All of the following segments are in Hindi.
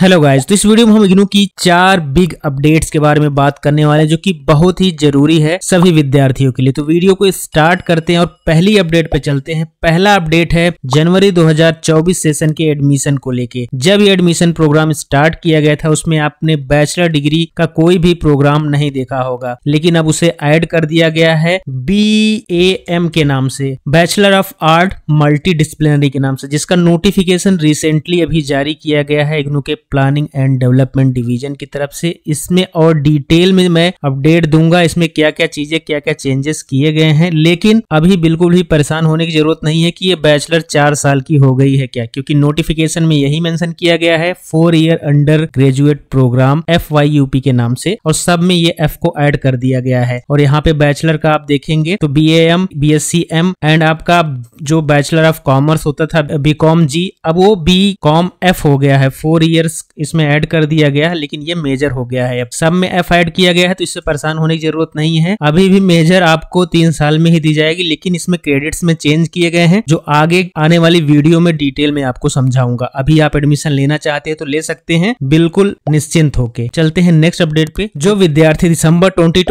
हेलो गाइस तो इस वीडियो में हम इग्नू की चार बिग अपडेट्स के बारे में बात करने वाले हैं जो कि बहुत ही जरूरी है सभी विद्यार्थियों के लिए तो वीडियो को स्टार्ट करते हैं और पहली अपडेट पे चलते हैं पहला अपडेट है जनवरी 2024 सेशन के एडमिशन को लेके जब ये एडमिशन प्रोग्राम स्टार्ट किया गया था उसमें आपने बैचलर डिग्री का कोई भी प्रोग्राम नहीं देखा होगा लेकिन अब उसे एड कर दिया गया है बी ए एम के नाम से बैचलर ऑफ आर्ट मल्टी के नाम से जिसका नोटिफिकेशन रिसेंटली अभी जारी किया गया है इग्नू के प्लानिंग एंड डेवलपमेंट डिवीजन की तरफ से इसमें और डिटेल में मैं अपडेट दूंगा इसमें क्या क्या चीजें क्या क्या चेंजेस किए गए हैं लेकिन अभी बिल्कुल भी परेशान होने की जरूरत नहीं है कि ये बैचलर चार साल की हो गई है क्या क्योंकि नोटिफिकेशन में यही मेंशन किया गया है four year undergraduate program F के नाम से और सब में ये एफ को एड कर दिया गया है और यहाँ पे बैचलर का आप देखेंगे तो B M B S C M and आपका जो बैचलर ऑफ कॉमर्स होता था बी कॉम जी अब वो बी कॉम एफ हो गया है फोर ईयर्स इसमें ऐड कर दिया गया है लेकिन ये मेजर हो गया है अब सब में एफ ऐड किया गया है तो इससे परेशान होने की जरूरत नहीं है अभी भी मेजर आपको तीन साल में ही दी जाएगी लेकिन इसमें क्रेडिट्स में चेंज किए गए हैं जो आगे आने वाली वीडियो में डिटेल में आपको समझाऊंगा अभी आप एडमिशन लेना चाहते हैं तो ले सकते हैं बिल्कुल निश्चिंत होके चलते हैं नेक्स्ट अपडेट पे जो विद्यार्थी दिसंबर ट्वेंटी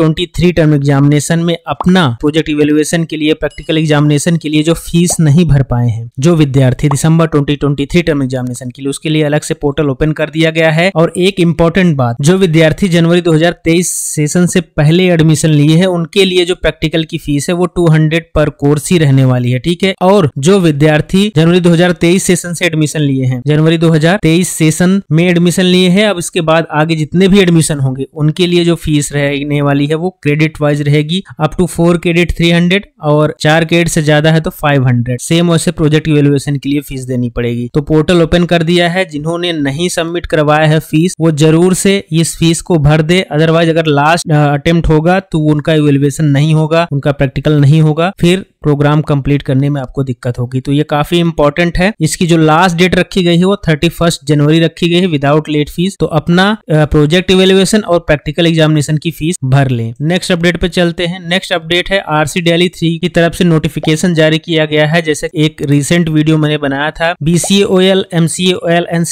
टर्म एग्जामिनेशन में अपना प्रोजेक्ट इवेल्युएशन के लिए प्रैक्टिकल एग्जामिनेशन के लिए जो फीस नहीं भर पाए हैं जो विद्यार्थी दिसंबर ट्वेंटी टर्म एग्जामिनेशन के लिए उसके लिए अलग से पोर्टल ओपन कर दिया गया है और एक इम्पोर्टेंट बात जो विद्यार्थी जनवरी 2023 सेशन से पहले एडमिशन लिए हैं उनके लिए जो प्रैक्टिकल की फीस है वो 200 पर कोर्स ही रहने वाली है ठीक है और जो विद्यार्थी जनवरी 2023 सेशन से एडमिशन लिए हैं जनवरी 2023 सेशन में एडमिशन लिए हैं अब इसके बाद आगे जितने भी एडमिशन होंगे उनके लिए जो फीस रहने वाली है वो क्रेडिट वाइज रहेगी up to four credit three और चार क्रेडिट से ज्यादा है तो फाइव सेम वैसे प्रोजेक्ट इवेल्युएशन के लिए फीस देनी पड़ेगी तो पोर्टल ओपन कर दिया है जिन्होंने नहीं सबमिट करवाया है फीस वो जरूर से इस फीस को भर दे अदरवाइज अगर लास्ट अटेम्प्ट होगा तो उनका इवेल्युएशन नहीं होगा उनका प्रैक्टिकल नहीं होगा फिर प्रोग्राम कंप्लीट करने में आपको दिक्कत होगी तो ये काफी इंपॉर्टेंट है इसकी जो लास्ट डेट रखी गई है वो थर्टी जनवरी रखी गई है विदाउट लेट फीस तो अपना प्रोजेक्ट इवेल्युएशन और प्रैक्टिकल एग्जामिनेशन की फीस भर ले नेक्स्ट अपडेट पे चलते हैं नेक्स्ट अपडेट है आरसी डेली थ्री की तरफ से नोटिफिकेशन जारी किया गया है जैसे एक रिसेंट वीडियो मैंने बनाया था बीसीओएल ओएल एंड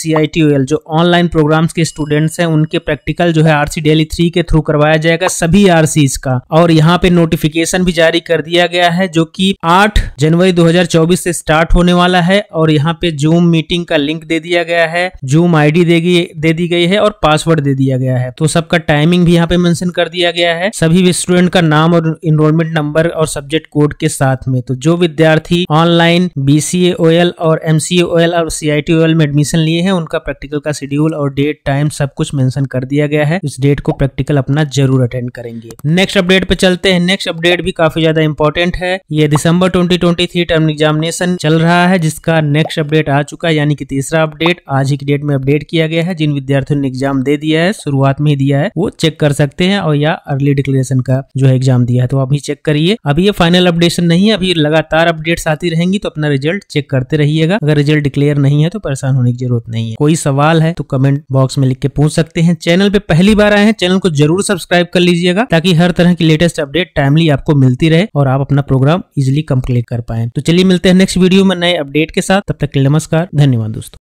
ओएल जो ऑनलाइन प्रोग्राम्स के स्टूडेंट्स हैं उनके प्रैक्टिकल जो है आरसी डेली थ्री के थ्रू करवाया जाएगा सभी आरसी का और यहाँ पे नोटिफिकेशन भी जारी कर दिया गया है जो कि कि 8 जनवरी 2024 से स्टार्ट होने वाला है और यहाँ पे जूम मीटिंग का लिंक दे दिया गया है जूम आईडी डी दे दी गई है और पासवर्ड दे दिया गया है तो सबका टाइमिंग भी यहाँ पे मेंशन कर दिया गया है सभी स्टूडेंट का नाम और इनरोलमेंट नंबर और सब्जेक्ट कोड के साथ में तो जो विद्यार्थी ऑनलाइन बीसीए ओएल और एमसीए ओएल और सीआईटी ओएल में एडमिशन लिए हैं उनका प्रैक्टिकल का शेड्यूल और डेट टाइम सब कुछ मेंशन कर दिया गया है इस डेट को प्रैक्टिकल अपना जरूर अटेंड करेंगे नेक्स्ट अपडेट पे चलते हैं नेक्स्ट अपडेट भी काफी ज्यादा इंपॉर्टेंट है ये दिसंबर 2023 टर्म एग्जामिनेशन चल रहा है जिसका नेक्स्ट अपडेट आ चुका है यानी कि तीसरा अपडेट आज ही की डेट में अपडेट किया गया है जिन विद्यार्थियों ने एग्जाम दे दिया है शुरुआत में ही दिया है वो चेक कर सकते हैं और या अर्ली डिक्लेरेशन का जो है एग्जाम दिया है तो अभी चेक करिए अभी ये फाइनल अपडेशन नहीं है अभी लगातार अपडेट आती रहेंगी तो अपना रिजल्ट चेक करते रहिएगा अगर रिजल्ट डिक्लेयर नहीं है तो परेशान होने की जरूरत नहीं है कोई सवाल है तो कमेंट बॉक्स में लिख के पूछ सकते हैं चैनल पे पहली बार आए हैं चैनल को जरूर सब्सक्राइब कर लीजिएगा ताकि हर तरह की लेटेस्ट अपडेट टाइमली आपको मिलती रहे और आप अपना प्रोग्राम इजिली कंप्लीट कर पाए तो चलिए मिलते हैं नेक्स्ट वीडियो में नए अपडेट के साथ तब तक के नमस्कार धन्यवाद दोस्तों